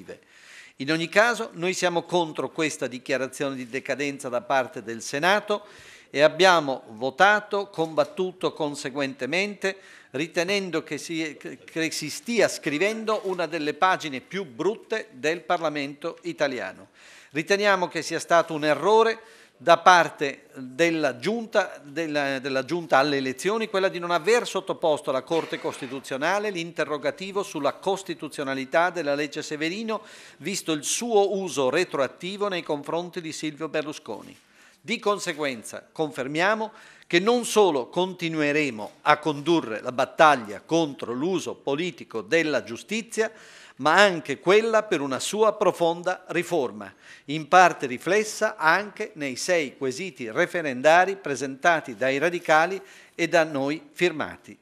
positive. In ogni caso noi siamo contro questa dichiarazione di decadenza da parte del Senato e abbiamo votato, combattuto conseguentemente, ritenendo che si, che si stia scrivendo una delle pagine più brutte del Parlamento italiano. Riteniamo che sia stato un errore da parte della giunta, della, della giunta, alle elezioni quella di non aver sottoposto alla Corte Costituzionale l'interrogativo sulla costituzionalità della legge Severino, visto il suo uso retroattivo nei confronti di Silvio Berlusconi. Di conseguenza confermiamo che non solo continueremo a condurre la battaglia contro l'uso politico della giustizia, ma anche quella per una sua profonda riforma, in parte riflessa anche nei sei quesiti referendari presentati dai radicali e da noi firmati.